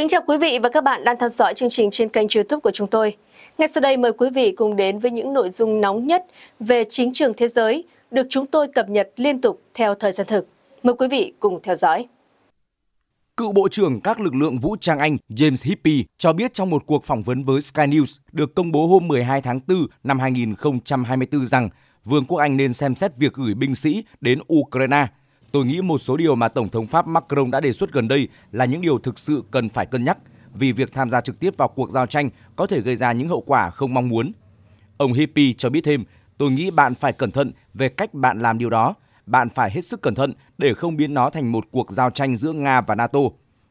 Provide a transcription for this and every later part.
Kính chào quý vị và các bạn đang theo dõi chương trình trên kênh youtube của chúng tôi. Ngay sau đây mời quý vị cùng đến với những nội dung nóng nhất về chính trường thế giới được chúng tôi cập nhật liên tục theo thời gian thực. Mời quý vị cùng theo dõi. Cựu Bộ trưởng các lực lượng vũ trang Anh James Hippie cho biết trong một cuộc phỏng vấn với Sky News được công bố hôm 12 tháng 4 năm 2024 rằng Vương quốc Anh nên xem xét việc gửi binh sĩ đến Ukraine – Tôi nghĩ một số điều mà Tổng thống Pháp Macron đã đề xuất gần đây là những điều thực sự cần phải cân nhắc vì việc tham gia trực tiếp vào cuộc giao tranh có thể gây ra những hậu quả không mong muốn. Ông Hippie cho biết thêm, tôi nghĩ bạn phải cẩn thận về cách bạn làm điều đó. Bạn phải hết sức cẩn thận để không biến nó thành một cuộc giao tranh giữa Nga và NATO.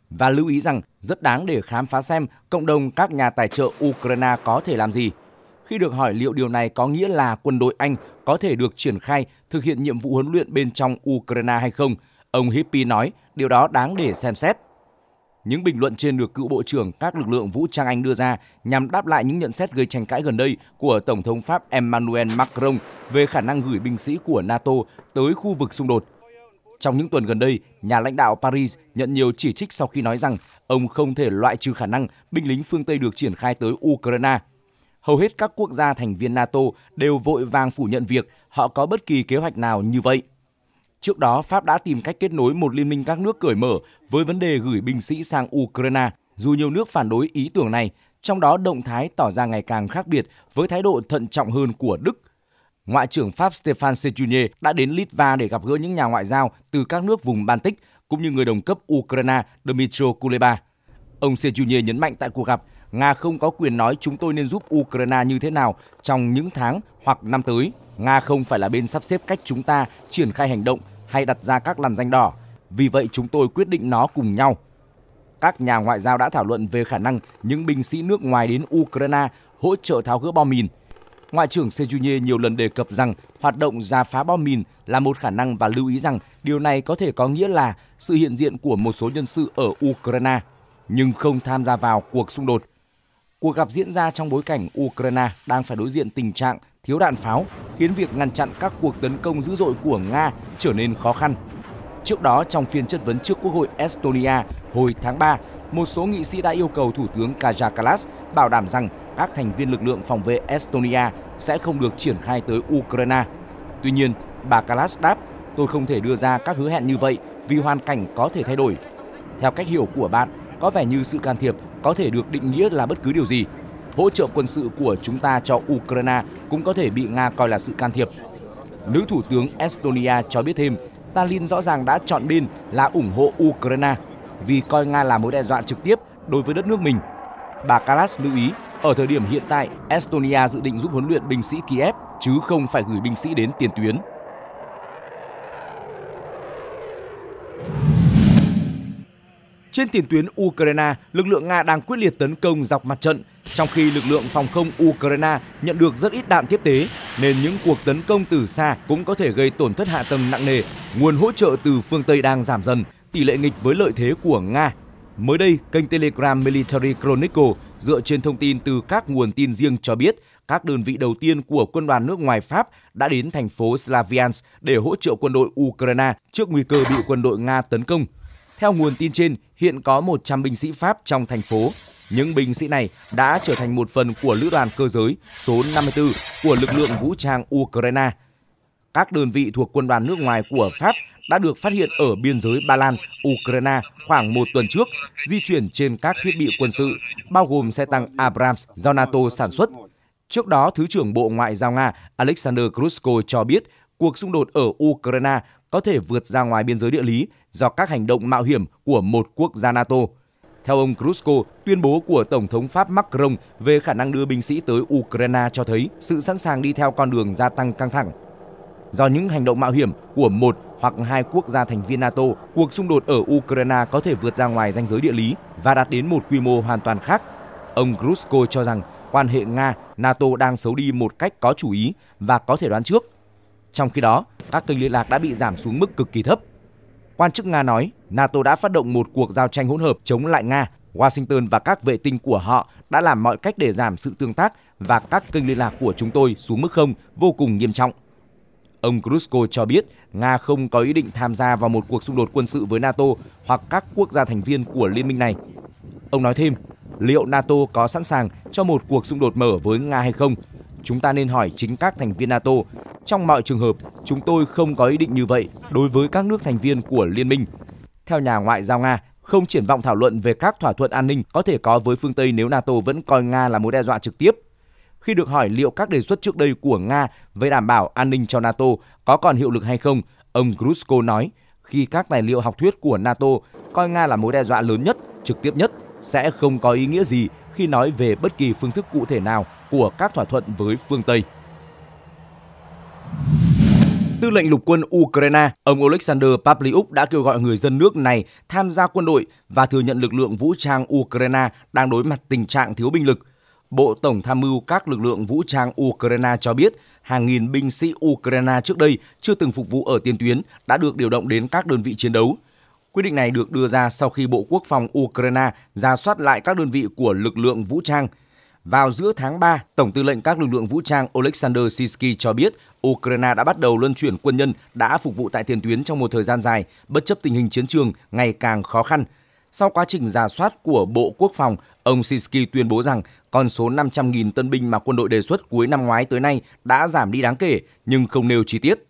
Và lưu ý rằng rất đáng để khám phá xem cộng đồng các nhà tài trợ Ukraine có thể làm gì khi được hỏi liệu điều này có nghĩa là quân đội Anh có thể được triển khai thực hiện nhiệm vụ huấn luyện bên trong Ukraine hay không, ông Hippie nói điều đó đáng để xem xét. Những bình luận trên được cựu Bộ trưởng các lực lượng vũ trang Anh đưa ra nhằm đáp lại những nhận xét gây tranh cãi gần đây của Tổng thống Pháp Emmanuel Macron về khả năng gửi binh sĩ của NATO tới khu vực xung đột. Trong những tuần gần đây, nhà lãnh đạo Paris nhận nhiều chỉ trích sau khi nói rằng ông không thể loại trừ khả năng binh lính phương Tây được triển khai tới Ukraine hầu hết các quốc gia thành viên NATO đều vội vàng phủ nhận việc họ có bất kỳ kế hoạch nào như vậy. Trước đó, Pháp đã tìm cách kết nối một liên minh các nước cởi mở với vấn đề gửi binh sĩ sang Ukraine, dù nhiều nước phản đối ý tưởng này, trong đó động thái tỏ ra ngày càng khác biệt với thái độ thận trọng hơn của Đức. Ngoại trưởng Pháp Stefan Sechunier đã đến Litva để gặp gỡ những nhà ngoại giao từ các nước vùng Baltic cũng như người đồng cấp Ukraine Dmytro Kuleba. Ông Sechunier nhấn mạnh tại cuộc gặp Nga không có quyền nói chúng tôi nên giúp Ukraine như thế nào trong những tháng hoặc năm tới. Nga không phải là bên sắp xếp cách chúng ta triển khai hành động hay đặt ra các làn danh đỏ. Vì vậy chúng tôi quyết định nó cùng nhau. Các nhà ngoại giao đã thảo luận về khả năng những binh sĩ nước ngoài đến Ukraine hỗ trợ tháo gỡ bom mìn. Ngoại trưởng Sejunye nhiều lần đề cập rằng hoạt động ra phá bom mìn là một khả năng và lưu ý rằng điều này có thể có nghĩa là sự hiện diện của một số nhân sự ở Ukraine nhưng không tham gia vào cuộc xung đột. Cuộc gặp diễn ra trong bối cảnh Ukraine đang phải đối diện tình trạng thiếu đạn pháo, khiến việc ngăn chặn các cuộc tấn công dữ dội của Nga trở nên khó khăn. Trước đó, trong phiên chất vấn trước Quốc hội Estonia hồi tháng 3, một số nghị sĩ đã yêu cầu Thủ tướng Kaja Kallas bảo đảm rằng các thành viên lực lượng phòng vệ Estonia sẽ không được triển khai tới Ukraine. Tuy nhiên, bà Kallas đáp, tôi không thể đưa ra các hứa hẹn như vậy vì hoàn cảnh có thể thay đổi. Theo cách hiểu của bạn, có vẻ như sự can thiệp có thể được định nghĩa là bất cứ điều gì. Hỗ trợ quân sự của chúng ta cho Ukraine cũng có thể bị Nga coi là sự can thiệp. Nữ Thủ tướng Estonia cho biết thêm, Tallinn rõ ràng đã chọn bên là ủng hộ Ukraine vì coi Nga là mối đe dọa trực tiếp đối với đất nước mình. Bà Kalas lưu ý, ở thời điểm hiện tại, Estonia dự định giúp huấn luyện binh sĩ Kiev chứ không phải gửi binh sĩ đến tiền tuyến. Trên tiền tuyến Ukraine, lực lượng Nga đang quyết liệt tấn công dọc mặt trận, trong khi lực lượng phòng không Ukraine nhận được rất ít đạn tiếp tế, nên những cuộc tấn công từ xa cũng có thể gây tổn thất hạ tầng nặng nề. Nguồn hỗ trợ từ phương Tây đang giảm dần, tỷ lệ nghịch với lợi thế của Nga. Mới đây, kênh Telegram Military Chronicle dựa trên thông tin từ các nguồn tin riêng cho biết các đơn vị đầu tiên của quân đoàn nước ngoài Pháp đã đến thành phố Slaviansk để hỗ trợ quân đội Ukraine trước nguy cơ bị quân đội Nga tấn công. Theo nguồn tin trên, hiện có 100 binh sĩ Pháp trong thành phố. Những binh sĩ này đã trở thành một phần của lữ đoàn cơ giới số 54 của lực lượng vũ trang Ukraine. Các đơn vị thuộc quân đoàn nước ngoài của Pháp đã được phát hiện ở biên giới Ba Lan, Ukraine khoảng một tuần trước, di chuyển trên các thiết bị quân sự, bao gồm xe tăng Abrams do NATO sản xuất. Trước đó, Thứ trưởng Bộ Ngoại giao Nga Alexander Grushko cho biết cuộc xung đột ở Ukraine có thể vượt ra ngoài biên giới địa lý do các hành động mạo hiểm của một quốc gia NATO. Theo ông Krusko, tuyên bố của Tổng thống Pháp Macron về khả năng đưa binh sĩ tới Ukraine cho thấy sự sẵn sàng đi theo con đường gia tăng căng thẳng. Do những hành động mạo hiểm của một hoặc hai quốc gia thành viên NATO, cuộc xung đột ở Ukraine có thể vượt ra ngoài ranh giới địa lý và đạt đến một quy mô hoàn toàn khác. Ông Krusko cho rằng quan hệ Nga-NATO đang xấu đi một cách có chủ ý và có thể đoán trước. Trong khi đó, các kênh liên lạc đã bị giảm xuống mức cực kỳ thấp. Quan chức Nga nói, NATO đã phát động một cuộc giao tranh hỗn hợp chống lại Nga. Washington và các vệ tinh của họ đã làm mọi cách để giảm sự tương tác và các kênh liên lạc của chúng tôi xuống mức không vô cùng nghiêm trọng. Ông Krusko cho biết Nga không có ý định tham gia vào một cuộc xung đột quân sự với NATO hoặc các quốc gia thành viên của liên minh này. Ông nói thêm, liệu NATO có sẵn sàng cho một cuộc xung đột mở với Nga hay không chúng ta nên hỏi chính các thành viên NATO. Trong mọi trường hợp, chúng tôi không có ý định như vậy đối với các nước thành viên của liên minh. Theo nhà ngoại giao Nga, không triển vọng thảo luận về các thỏa thuận an ninh có thể có với phương Tây nếu NATO vẫn coi Nga là mối đe dọa trực tiếp. Khi được hỏi liệu các đề xuất trước đây của Nga về đảm bảo an ninh cho NATO có còn hiệu lực hay không, ông Grusko nói, khi các tài liệu học thuyết của NATO coi Nga là mối đe dọa lớn nhất, trực tiếp nhất, sẽ không có ý nghĩa gì khi nói về bất kỳ phương thức cụ thể nào của các thỏa thuận với phương Tây. Tư lệnh lục quân Ukraine, ông Oleksandr Pavlyuk đã kêu gọi người dân nước này tham gia quân đội và thừa nhận lực lượng vũ trang Ukraine đang đối mặt tình trạng thiếu binh lực. Bộ Tổng tham mưu các lực lượng vũ trang Ukraine cho biết hàng nghìn binh sĩ Ukraine trước đây chưa từng phục vụ ở tiền tuyến đã được điều động đến các đơn vị chiến đấu – Quyết định này được đưa ra sau khi Bộ Quốc phòng Ukraine ra soát lại các đơn vị của lực lượng vũ trang. Vào giữa tháng 3, Tổng tư lệnh các lực lượng vũ trang Oleksandr Sisky cho biết Ukraine đã bắt đầu luân chuyển quân nhân đã phục vụ tại tiền tuyến trong một thời gian dài, bất chấp tình hình chiến trường ngày càng khó khăn. Sau quá trình giả soát của Bộ Quốc phòng, ông Sisky tuyên bố rằng con số 500.000 tân binh mà quân đội đề xuất cuối năm ngoái tới nay đã giảm đi đáng kể, nhưng không nêu chi tiết.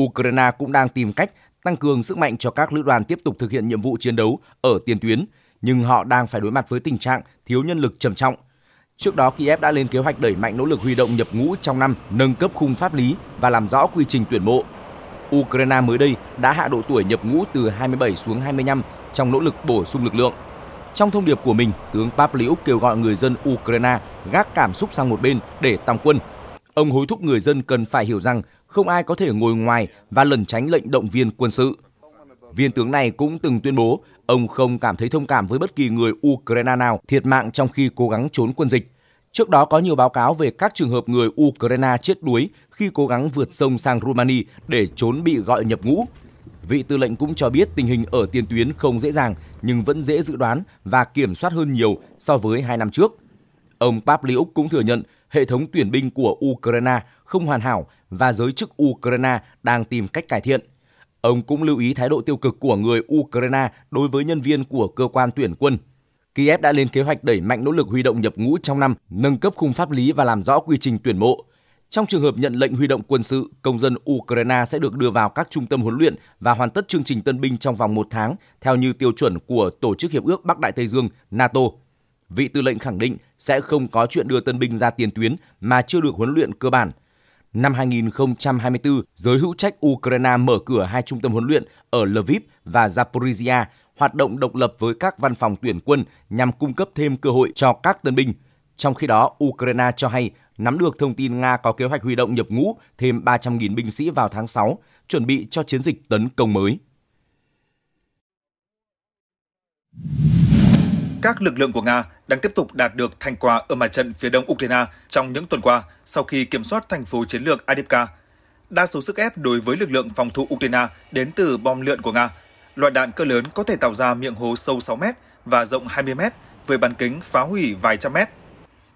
Ukraine cũng đang tìm cách tăng cường sức mạnh cho các lữ đoàn tiếp tục thực hiện nhiệm vụ chiến đấu ở tiền tuyến, nhưng họ đang phải đối mặt với tình trạng thiếu nhân lực trầm trọng. Trước đó, Kiev đã lên kế hoạch đẩy mạnh nỗ lực huy động nhập ngũ trong năm, nâng cấp khung pháp lý và làm rõ quy trình tuyển mộ. Ukraine mới đây đã hạ độ tuổi nhập ngũ từ 27 xuống 25 trong nỗ lực bổ sung lực lượng. Trong thông điệp của mình, tướng Pavlyuk kêu gọi người dân Ukraine gác cảm xúc sang một bên để tăng quân. Ông hối thúc người dân cần phải hiểu rằng không ai có thể ngồi ngoài và lẩn tránh lệnh động viên quân sự. Viên tướng này cũng từng tuyên bố ông không cảm thấy thông cảm với bất kỳ người Ukraine nào thiệt mạng trong khi cố gắng trốn quân dịch. Trước đó có nhiều báo cáo về các trường hợp người Ukraine chết đuối khi cố gắng vượt sông sang Rumani để trốn bị gọi nhập ngũ. Vị tư lệnh cũng cho biết tình hình ở tiền tuyến không dễ dàng nhưng vẫn dễ dự đoán và kiểm soát hơn nhiều so với hai năm trước. Ông Papliuk cũng thừa nhận hệ thống tuyển binh của Ukraine không hoàn hảo và giới chức Ukraine đang tìm cách cải thiện. Ông cũng lưu ý thái độ tiêu cực của người Ukraine đối với nhân viên của cơ quan tuyển quân. Kiev đã lên kế hoạch đẩy mạnh nỗ lực huy động nhập ngũ trong năm, nâng cấp khung pháp lý và làm rõ quy trình tuyển mộ. Trong trường hợp nhận lệnh huy động quân sự, công dân Ukraine sẽ được đưa vào các trung tâm huấn luyện và hoàn tất chương trình tân binh trong vòng một tháng, theo như tiêu chuẩn của Tổ chức Hiệp ước Bắc Đại Tây Dương NATO. Vị tư lệnh khẳng định sẽ không có chuyện đưa tân binh ra tiền tuyến mà chưa được huấn luyện cơ bản. Năm 2024, giới hữu trách Ukraine mở cửa hai trung tâm huấn luyện ở Lviv và Zaporizhia hoạt động độc lập với các văn phòng tuyển quân nhằm cung cấp thêm cơ hội cho các tân binh. Trong khi đó, Ukraine cho hay nắm được thông tin Nga có kế hoạch huy động nhập ngũ thêm 300.000 binh sĩ vào tháng 6, chuẩn bị cho chiến dịch tấn công mới các lực lượng của Nga đang tiếp tục đạt được thành quả ở mặt trận phía đông Ukraine trong những tuần qua sau khi kiểm soát thành phố chiến lược Adivka. Đa số sức ép đối với lực lượng phòng thủ Ukraine đến từ bom lượn của Nga. Loại đạn cơ lớn có thể tạo ra miệng hố sâu 6 mét và rộng 20 mét với bán kính phá hủy vài trăm mét.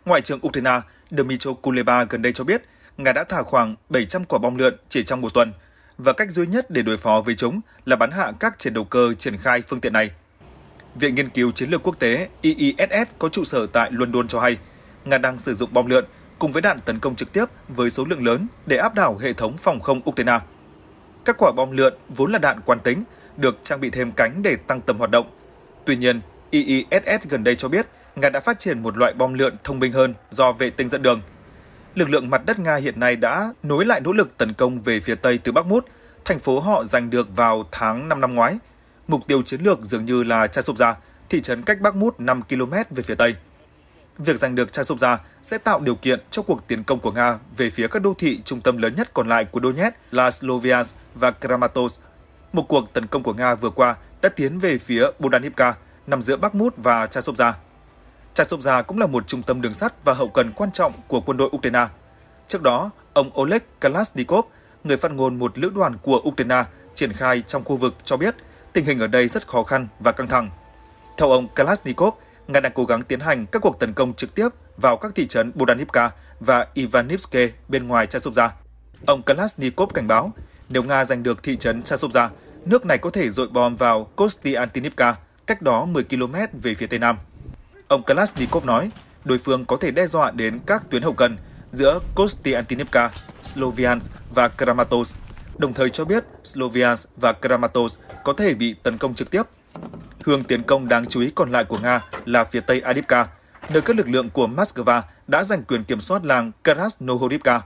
Ngoại trưởng Ukraine Dmytro Kuleba gần đây cho biết Nga đã thả khoảng 700 quả bom lượn chỉ trong một tuần và cách duy nhất để đối phó với chúng là bắn hạ các chiến đấu cơ triển khai phương tiện này – Viện Nghiên cứu Chiến lược Quốc tế IISS có trụ sở tại London cho hay, Nga đang sử dụng bom lượn cùng với đạn tấn công trực tiếp với số lượng lớn để áp đảo hệ thống phòng không Ukraine. Các quả bom lượn vốn là đạn quan tính, được trang bị thêm cánh để tăng tầm hoạt động. Tuy nhiên, IISS gần đây cho biết Nga đã phát triển một loại bom lượn thông minh hơn do vệ tinh dẫn đường. Lực lượng mặt đất Nga hiện nay đã nối lại nỗ lực tấn công về phía Tây từ Bắc Mút, thành phố họ giành được vào tháng 5 năm ngoái – mục tiêu chiến lược dường như là Chai Sopja, thị trấn cách Bắc Mút 5 km về phía Tây. Việc giành được Chai Sopja sẽ tạo điều kiện cho cuộc tiến công của Nga về phía các đô thị trung tâm lớn nhất còn lại của Donetsk là Sloviansk và Kramatorsk. Một cuộc tấn công của Nga vừa qua đã tiến về phía Bodanivka, nằm giữa Bắc Mút và Chai Sopja. Chai Sopja cũng là một trung tâm đường sắt và hậu cần quan trọng của quân đội Ukraine. Trước đó, ông Oleg Kalashnikov, người phát ngôn một lữ đoàn của Ukraine triển khai trong khu vực cho biết – tình hình ở đây rất khó khăn và căng thẳng. Theo ông Kalashnikov, Nga đang cố gắng tiến hành các cuộc tấn công trực tiếp vào các thị trấn Budanivka và Ivanivske bên ngoài Chasovia. Ông Kalashnikov cảnh báo, nếu Nga giành được thị trấn Chasovia, nước này có thể dội bom vào Kostiantinivka, cách đó 10 km về phía tây nam. Ông Kalashnikov nói, đối phương có thể đe dọa đến các tuyến hậu cần giữa Kostiantinivka, Sloviansk và Kramatorsk đồng thời cho biết Slovians và Kramatorsk có thể bị tấn công trực tiếp. Hướng tiến công đáng chú ý còn lại của Nga là phía tây Adivka, nơi các lực lượng của Moscow đã giành quyền kiểm soát làng Krasnohorivka.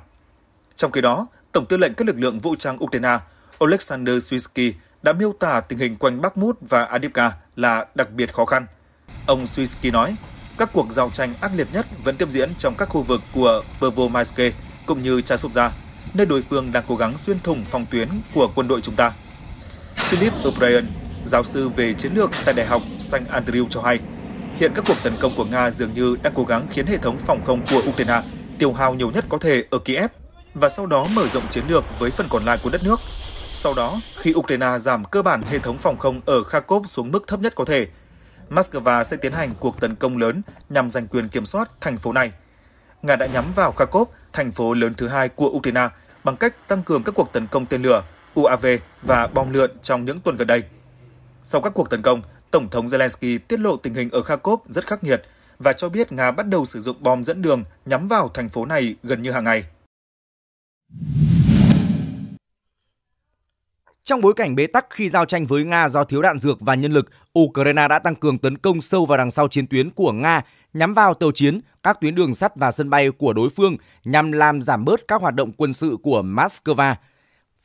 Trong khi đó, Tổng tư lệnh các lực lượng vũ trang Ukraine Oleksandr Swisky đã miêu tả tình hình quanh Bakhmut và Adivka là đặc biệt khó khăn. Ông Swisky nói, các cuộc giao tranh ác liệt nhất vẫn tiếp diễn trong các khu vực của Pervomaiske cũng như Chasubza, nơi đối phương đang cố gắng xuyên thủng phòng tuyến của quân đội chúng ta. Philip O'Brien, giáo sư về chiến lược tại Đại học St. Andrew cho hay, hiện các cuộc tấn công của Nga dường như đang cố gắng khiến hệ thống phòng không của Ukraine tiêu hao nhiều nhất có thể ở Kiev và sau đó mở rộng chiến lược với phần còn lại của đất nước. Sau đó, khi Ukraine giảm cơ bản hệ thống phòng không ở Kharkov xuống mức thấp nhất có thể, Moscow sẽ tiến hành cuộc tấn công lớn nhằm giành quyền kiểm soát thành phố này. Nga đã nhắm vào Kharkov, thành phố lớn thứ hai của Ukraine, bằng cách tăng cường các cuộc tấn công tên lửa, UAV và bom lượn trong những tuần gần đây. Sau các cuộc tấn công, Tổng thống Zelensky tiết lộ tình hình ở Kharkov rất khắc nghiệt và cho biết Nga bắt đầu sử dụng bom dẫn đường nhắm vào thành phố này gần như hàng ngày. Trong bối cảnh bế tắc khi giao tranh với Nga do thiếu đạn dược và nhân lực, Ukraine đã tăng cường tấn công sâu vào đằng sau chiến tuyến của Nga nhắm vào tàu chiến, các tuyến đường sắt và sân bay của đối phương nhằm làm giảm bớt các hoạt động quân sự của Moscow.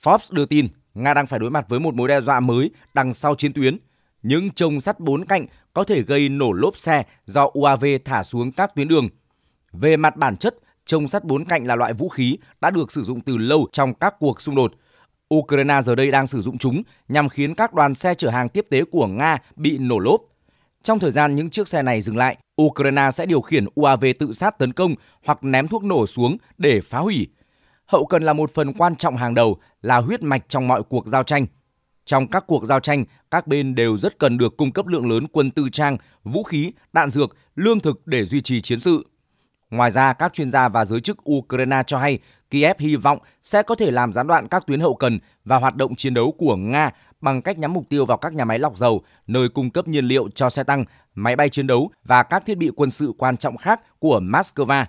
Forbes đưa tin, Nga đang phải đối mặt với một mối đe dọa mới đằng sau chiến tuyến. Những trông sắt bốn cạnh có thể gây nổ lốp xe do UAV thả xuống các tuyến đường. Về mặt bản chất, trông sắt bốn cạnh là loại vũ khí đã được sử dụng từ lâu trong các cuộc xung đột. Ukraine giờ đây đang sử dụng chúng nhằm khiến các đoàn xe chở hàng tiếp tế của Nga bị nổ lốp. Trong thời gian những chiếc xe này dừng lại, Ukraine sẽ điều khiển UAV tự sát tấn công hoặc ném thuốc nổ xuống để phá hủy. Hậu cần là một phần quan trọng hàng đầu, là huyết mạch trong mọi cuộc giao tranh. Trong các cuộc giao tranh, các bên đều rất cần được cung cấp lượng lớn quân tư trang, vũ khí, đạn dược, lương thực để duy trì chiến sự. Ngoài ra, các chuyên gia và giới chức Ukraine cho hay Kiev hy vọng sẽ có thể làm gián đoạn các tuyến hậu cần và hoạt động chiến đấu của Nga bằng cách nhắm mục tiêu vào các nhà máy lọc dầu, nơi cung cấp nhiên liệu cho xe tăng, máy bay chiến đấu và các thiết bị quân sự quan trọng khác của Moscow.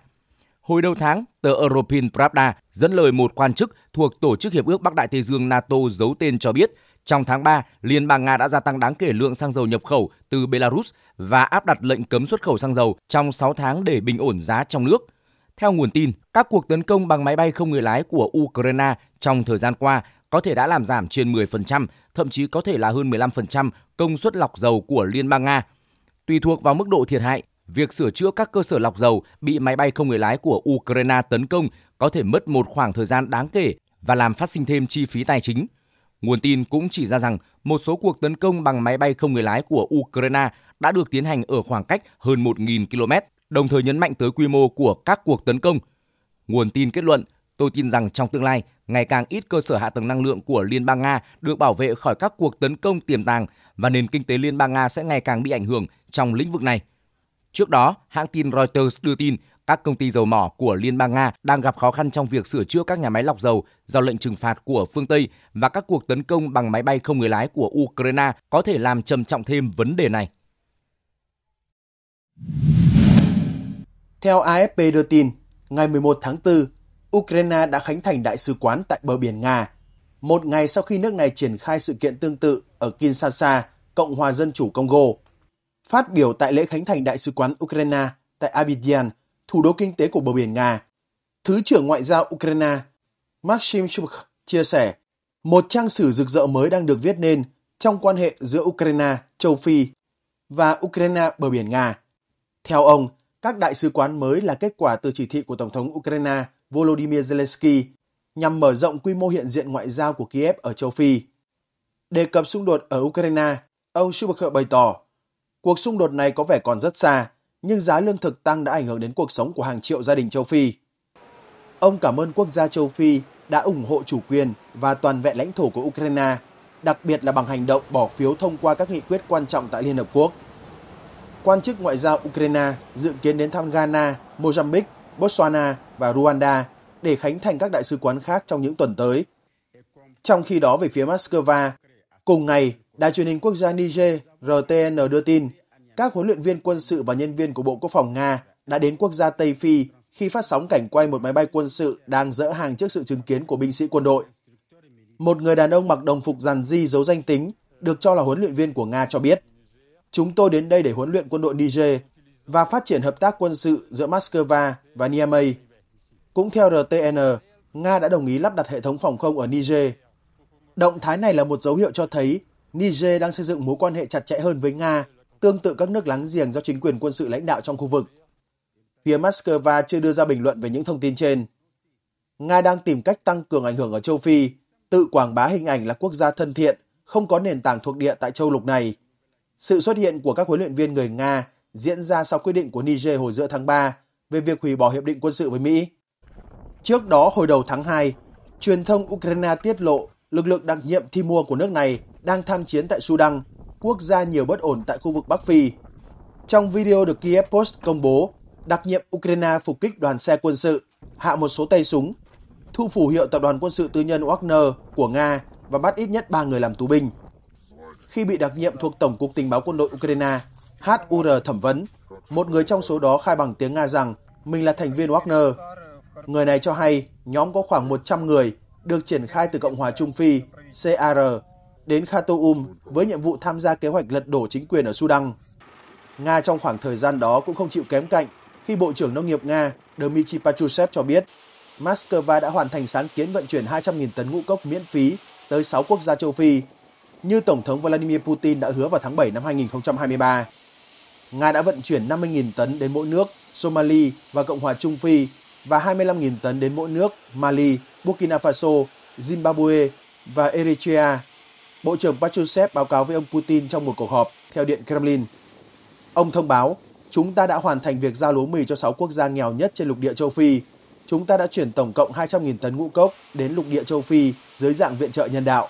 Hồi đầu tháng, tờ European Pravda dẫn lời một quan chức thuộc Tổ chức Hiệp ước Bắc Đại Tây Dương NATO giấu tên cho biết, trong tháng 3, Liên bang Nga đã gia tăng đáng kể lượng xăng dầu nhập khẩu từ Belarus và áp đặt lệnh cấm xuất khẩu xăng dầu trong 6 tháng để bình ổn giá trong nước. Theo nguồn tin, các cuộc tấn công bằng máy bay không người lái của Ukraine trong thời gian qua có thể đã làm giảm trên 10% thậm chí có thể là hơn 15% công suất lọc dầu của Liên bang Nga. Tùy thuộc vào mức độ thiệt hại, việc sửa chữa các cơ sở lọc dầu bị máy bay không người lái của Ukraine tấn công có thể mất một khoảng thời gian đáng kể và làm phát sinh thêm chi phí tài chính. Nguồn tin cũng chỉ ra rằng một số cuộc tấn công bằng máy bay không người lái của Ukraine đã được tiến hành ở khoảng cách hơn 1.000 km, đồng thời nhấn mạnh tới quy mô của các cuộc tấn công. Nguồn tin kết luận Tôi tin rằng trong tương lai, ngày càng ít cơ sở hạ tầng năng lượng của Liên bang Nga được bảo vệ khỏi các cuộc tấn công tiềm tàng và nền kinh tế Liên bang Nga sẽ ngày càng bị ảnh hưởng trong lĩnh vực này. Trước đó, hãng tin Reuters đưa tin các công ty dầu mỏ của Liên bang Nga đang gặp khó khăn trong việc sửa chữa các nhà máy lọc dầu do lệnh trừng phạt của phương Tây và các cuộc tấn công bằng máy bay không người lái của Ukraine có thể làm trầm trọng thêm vấn đề này. Theo AFP đưa tin, ngày 11 tháng 4, Ukraine đã khánh thành đại sứ quán tại bờ biển Nga, một ngày sau khi nước này triển khai sự kiện tương tự ở Kinshasa, Cộng hòa Dân chủ Congo. Phát biểu tại lễ khánh thành đại sứ quán Ukraine tại Abidjan, thủ đô kinh tế của bờ biển Nga, Thứ trưởng Ngoại giao Ukraine Maxim Shubk chia sẻ, một trang sử rực rỡ mới đang được viết nên trong quan hệ giữa Ukraine, châu Phi và Ukraine bờ biển Nga. Theo ông, các đại sứ quán mới là kết quả từ chỉ thị của Tổng thống Ukraine Volodymyr Zelensky nhằm mở rộng quy mô hiện diện ngoại giao của Kiev ở châu Phi. Đề cập xung đột ở Ukraine, ông Schumacher bày tỏ, cuộc xung đột này có vẻ còn rất xa, nhưng giá lương thực tăng đã ảnh hưởng đến cuộc sống của hàng triệu gia đình châu Phi. Ông cảm ơn quốc gia châu Phi đã ủng hộ chủ quyền và toàn vẹn lãnh thổ của Ukraine, đặc biệt là bằng hành động bỏ phiếu thông qua các nghị quyết quan trọng tại Liên Hợp Quốc. Quan chức ngoại giao Ukraine dự kiến đến thăm Ghana, Mozambique Botswana và Rwanda để khánh thành các đại sứ quán khác trong những tuần tới. Trong khi đó về phía Moscow, cùng ngày, đài truyền hình quốc gia Niger RTN đưa tin các huấn luyện viên quân sự và nhân viên của Bộ Quốc phòng Nga đã đến quốc gia Tây Phi khi phát sóng cảnh quay một máy bay quân sự đang dỡ hàng trước sự chứng kiến của binh sĩ quân đội. Một người đàn ông mặc đồng phục dàn di giấu danh tính được cho là huấn luyện viên của Nga cho biết. Chúng tôi đến đây để huấn luyện quân đội Niger và phát triển hợp tác quân sự giữa Moscow và Niamey. Cũng theo RTN, Nga đã đồng ý lắp đặt hệ thống phòng không ở Niger. Động thái này là một dấu hiệu cho thấy Niger đang xây dựng mối quan hệ chặt chẽ hơn với Nga, tương tự các nước láng giềng do chính quyền quân sự lãnh đạo trong khu vực. Phía Moscow chưa đưa ra bình luận về những thông tin trên. Nga đang tìm cách tăng cường ảnh hưởng ở châu Phi, tự quảng bá hình ảnh là quốc gia thân thiện, không có nền tảng thuộc địa tại châu lục này. Sự xuất hiện của các huấn luyện viên người Nga diễn ra sau quyết định của Niger hồi giữa tháng 3 về việc hủy bỏ hiệp định quân sự với Mỹ. Trước đó hồi đầu tháng 2, truyền thông Ukraine tiết lộ lực lượng đặc nhiệm thi mua của nước này đang tham chiến tại Sudan, quốc gia nhiều bất ổn tại khu vực Bắc Phi. Trong video được Kiev Post công bố, đặc nhiệm Ukraine phục kích đoàn xe quân sự, hạ một số tay súng, thu phủ hiệu tập đoàn quân sự tư nhân Wagner của Nga và bắt ít nhất 3 người làm tù binh. Khi bị đặc nhiệm thuộc Tổng cục Tình báo quân đội Ukraine HUR thẩm vấn. Một người trong số đó khai bằng tiếng Nga rằng mình là thành viên Wagner. Người này cho hay nhóm có khoảng 100 người được triển khai từ Cộng hòa Trung Phi, CAR, đến Khartoum với nhiệm vụ tham gia kế hoạch lật đổ chính quyền ở Sudan. Nga trong khoảng thời gian đó cũng không chịu kém cạnh khi Bộ trưởng Nông nghiệp Nga Dmitry Patrushev cho biết Moscow đã hoàn thành sáng kiến vận chuyển 200.000 tấn ngũ cốc miễn phí tới 6 quốc gia châu Phi, như Tổng thống Vladimir Putin đã hứa vào tháng 7 năm 2023. Nga đã vận chuyển 50.000 tấn đến mỗi nước Somalia và Cộng hòa Trung Phi và 25.000 tấn đến mỗi nước Mali, Burkina Faso, Zimbabwe và Eritrea. Bộ trưởng Patrushev báo cáo với ông Putin trong một cuộc họp theo Điện Kremlin. Ông thông báo, chúng ta đã hoàn thành việc giao lúa mì cho 6 quốc gia nghèo nhất trên lục địa châu Phi. Chúng ta đã chuyển tổng cộng 200.000 tấn ngũ cốc đến lục địa châu Phi dưới dạng viện trợ nhân đạo.